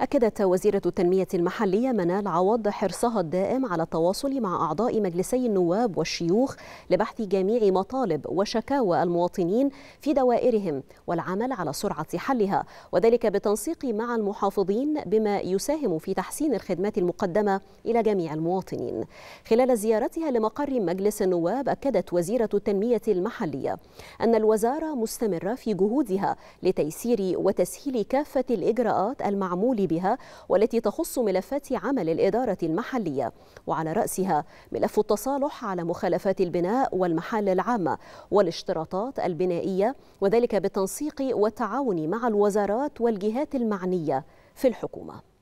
أكدت وزيرة التنمية المحلية منال عوض حرصها الدائم على التواصل مع أعضاء مجلسي النواب والشيوخ لبحث جميع مطالب وشكاوى المواطنين في دوائرهم والعمل على سرعة حلها وذلك بالتنسيق مع المحافظين بما يساهم في تحسين الخدمات المقدمة إلى جميع المواطنين خلال زيارتها لمقر مجلس النواب أكدت وزيرة التنمية المحلية أن الوزارة مستمرة في جهودها لتيسير وتسهيل كافة الإجراءات المعمول ترتيبها والتي تخص ملفات عمل الإدارة المحلية وعلى رأسها ملف التصالح على مخالفات البناء والمحال العامة والاشتراطات البنائية وذلك بالتنسيق والتعاون مع الوزارات والجهات المعنية في الحكومة